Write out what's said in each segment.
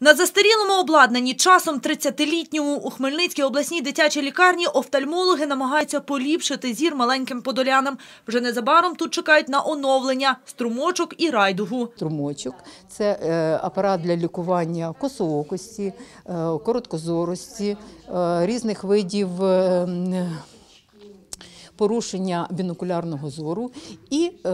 На застарілому обладнанні часом 30-літньому у Хмельницькій обласній дитячій лікарні офтальмологи намагаються поліпшити зір маленьким подолянам. Вже незабаром тут чекають на оновлення струмочок і райдугу. Струмочок це е, апарат для лікування косоокості, е, короткозорості, е, різних видів порушення бінокулярного зору і е,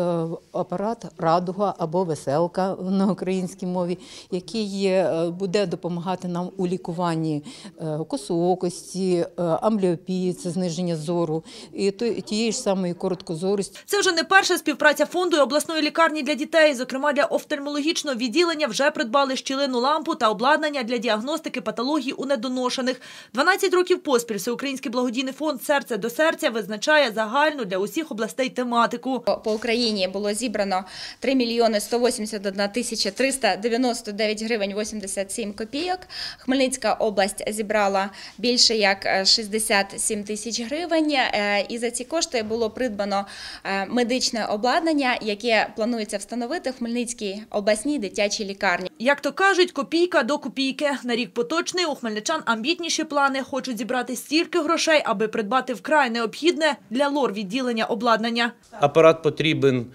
апарат радуга або веселка на українській мові, який е, буде допомагати нам у лікуванні е, косоокості, амбліопії, це зниження зору і тієї ж самої короткозорості. Це вже не перша співпраця фонду і обласної лікарні для дітей. Зокрема, для офтальмологічного відділення вже придбали щілину лампу та обладнання для діагностики патологій у недоношених. 12 років поспіль всеукраїнський благодійний фонд серце до серця визначає загальну для усіх областей тематику. По Україні було зібрано 3 мільйони 181 тисяча 399 гривень 87 копійок. Хмельницька область зібрала більше як 67 е, тисяч гривень. Е, і за ці кошти було придбано е, медичне обладнання, яке планується встановити в Хмельницькій обласній дитячій лікарні. Як то кажуть, копійка до копійки на рік поточний у хмельничан амбітніші плани хочуть зібрати стільки грошей, аби придбати вкрай необхідне для для лор-відділення обладнання. Апарат потрібен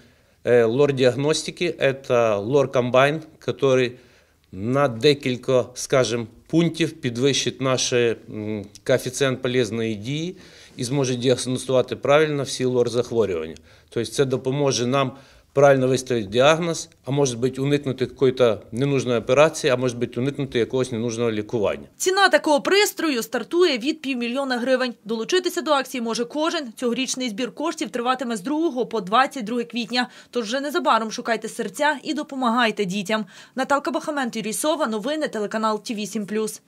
е, лор-діагностики, це лор-комбайн, який на декілька, скажімо, пунктів підвищить наш коефіцієнт полезної дії і зможе діагностувати правильно всі лор захворювання. Тобто, це допоможе нам правильно выставить діагноз, а може быть уникнути какой ненужної операції, а може бути уникнути якогось ненужного лікування. Ціна такого пристрою стартує від півмільйона гривень. Долучитися до акції може кожен. Цьогорічний збір коштів триватиме з 2 по 22 квітня. Тож вже незабаром шукайте серця і допомагайте дітям. Наталка Бахамент Юрій Сова, новини телеканал Ті 8